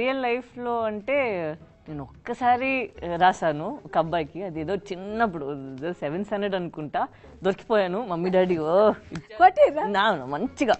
real లైఫ్లో అంటే నేను ఒక్కసారి రాశాను ఒక అబ్బాయికి అది ఏదో చిన్నప్పుడు సెవెన్ స్టాండర్డ్ అనుకుంటా దొరికిపోయాను మమ్మీ డాడీ ఓ నా మంచిగా